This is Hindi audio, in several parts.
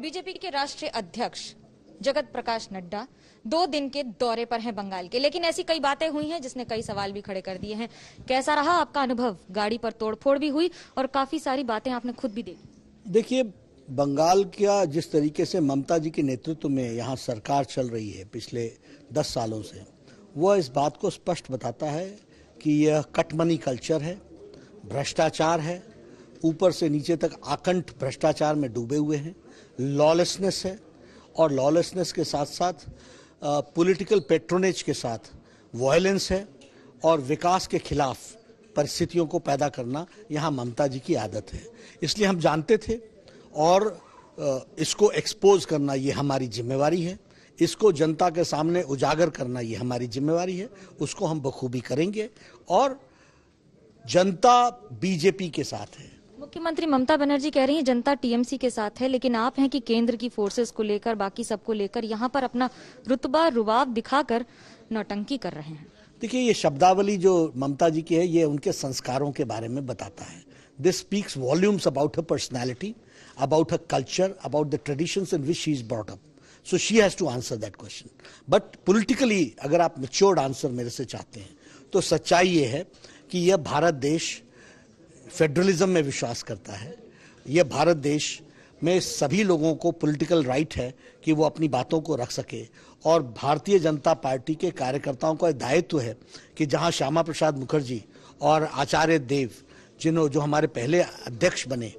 बीजेपी के राष्ट्रीय अध्यक्ष जगत प्रकाश नड्डा दो दिन के दौरे पर हैं बंगाल के लेकिन ऐसी कई बातें हुई हैं जिसने कई सवाल भी खड़े कर दिए हैं कैसा रहा आपका अनुभव गाड़ी पर तोड़फोड़ भी हुई और काफी सारी बातें आपने खुद भी देखी देखिए बंगाल का जिस तरीके से ममता जी के नेतृत्व में यहाँ सरकार चल रही है पिछले दस सालों से वह इस बात को स्पष्ट बताता है कि यह कटमनी कल्चर है भ्रष्टाचार है ऊपर से नीचे तक आकंठ भ्रष्टाचार में डूबे हुए हैं लॉलेसनेस है और लॉलेसनेस के साथ साथ पॉलिटिकल पेट्रोनेज के साथ वायलेंस है और विकास के खिलाफ परिस्थितियों को पैदा करना यहाँ ममता जी की आदत है इसलिए हम जानते थे और इसको एक्सपोज करना ये हमारी जिम्मेवारी है इसको जनता के सामने उजागर करना ये हमारी जिम्मेवारी है उसको हम बखूबी करेंगे और जनता बीजेपी के साथ है मुख्यमंत्री ममता बनर्जी कह रही हैं जनता टीएमसी के साथ है लेकिन आप हैं कि केंद्र की फोर्सेस को लेकर बाकी सबको लेकर यहाँ पर अपना रुतबा रुबाब दिखाकर नौटंकी कर रहे हैं देखिए ये शब्दावली जो ममता जी की है ये उनके संस्कारों के बारे में बताता है this speaks volumes about her personality about her culture about the tradition in which is is brought up. So she has to answer that question. अगर आप मेच्योर्ड आंसर मेरे से चाहते हैं तो सच्चाई ये है कि यह भारत देश फेडरलिज्म में विश्वास करता है यह भारत देश में सभी लोगों को पॉलिटिकल राइट है कि वो अपनी बातों को रख सके और भारतीय जनता पार्टी के कार्यकर्ताओं का दायित्व है कि जहां श्यामा प्रसाद मुखर्जी और आचार्य देव जिन्हों जो हमारे पहले अध्यक्ष बने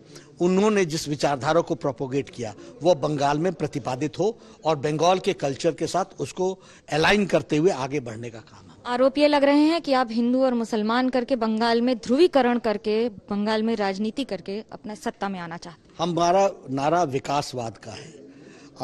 उन्होंने जिस विचारधारा को प्रोपोगेट किया वो बंगाल में प्रतिपादित हो और बंगाल के कल्चर के साथ उसको अलाइन करते हुए आगे बढ़ने का काम आरोप ये लग रहे हैं कि आप हिंदू और मुसलमान करके बंगाल में ध्रुवीकरण करके बंगाल में राजनीति करके अपना सत्ता में आना चाहते हमारा नारा विकासवाद का है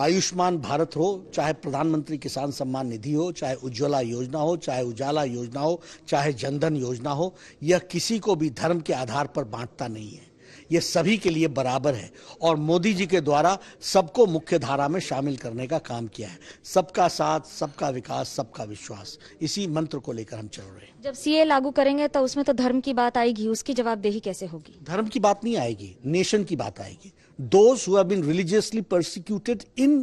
आयुष्मान भारत हो चाहे प्रधानमंत्री किसान सम्मान निधि हो चाहे उज्ज्वला योजना हो चाहे उजाला योजना हो चाहे जनधन योजना हो यह किसी को भी धर्म के आधार पर बांटता नहीं है ये सभी के लिए बराबर है और मोदी जी के द्वारा सबको मुख्य धारा में शामिल करने का काम किया है सबका साथ सबका विकास सबका विश्वास इसी मंत्र को लेकर हम चल रहे हैं जब सीए लागू करेंगे तो उसमें तो धर्म की बात आएगी उसकी जवाबदेही कैसे होगी धर्म की बात नहीं आएगी नेशन की बात आएगी those who've been religiously persecuted in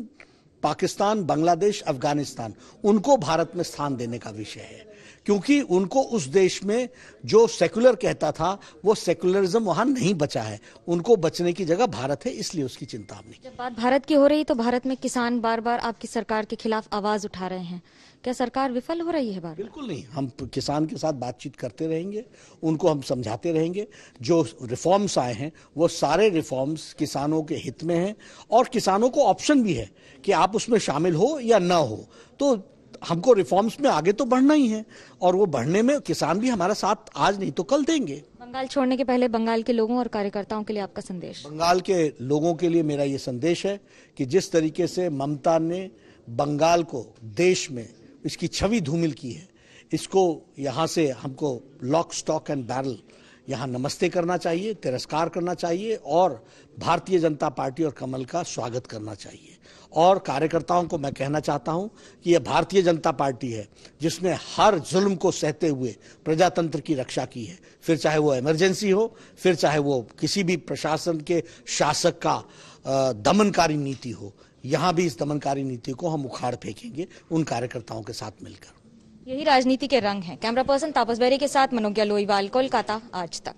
Pakistan Bangladesh Afghanistan उनको भारत में स्थान देने का विषय है क्योंकि उनको उस देश में जो सेकुलर कहता था वो सेकुलरिज्म वहां नहीं बचा है उनको बचने की जगह भारत है इसलिए उसकी चिंता हमने जब बात भारत की हो रही तो भारत में किसान बार बार आपकी सरकार के खिलाफ आवाज उठा रहे हैं क्या सरकार विफल हो रही है बार बिल्कुल नहीं हम किसान के साथ बातचीत करते रहेंगे उनको हम समझाते रहेंगे जो रिफॉर्म्स आए हैं वो सारे रिफॉर्म्स किसानों के हित में हैं और किसानों को ऑप्शन भी है कि आप उसमें शामिल हो या ना हो तो हमको रिफॉर्म्स में आगे तो बढ़ना ही है और वो बढ़ने में किसान भी हमारा साथ आज नहीं तो कल देंगे बंगाल छोड़ने के पहले बंगाल के लोगों और कार्यकर्ताओं के लिए आपका संदेश बंगाल के लोगों के लिए मेरा ये संदेश है कि जिस तरीके से ममता ने बंगाल को देश में इसकी छवि धूमिल की है इसको यहाँ से हमको लॉक स्टॉक एंड बैरल यहाँ नमस्ते करना चाहिए तिरस्कार करना चाहिए और भारतीय जनता पार्टी और कमल का स्वागत करना चाहिए और कार्यकर्ताओं को मैं कहना चाहता हूं कि यह भारतीय जनता पार्टी है जिसने हर जुल्म को सहते हुए प्रजातंत्र की रक्षा की है फिर चाहे वो इमरजेंसी हो फिर चाहे वो किसी भी प्रशासन के शासक का दमनकारी नीति हो यहाँ भी इस दमनकारी नीति को हम उखाड़ फेंकेंगे उन कार्यकर्ताओं के साथ मिलकर यही राजनीति के रंग हैं कैमरा पर्सन तापस बैरी के साथ मनोज्ञा लोईवाल कोलकाता आज तक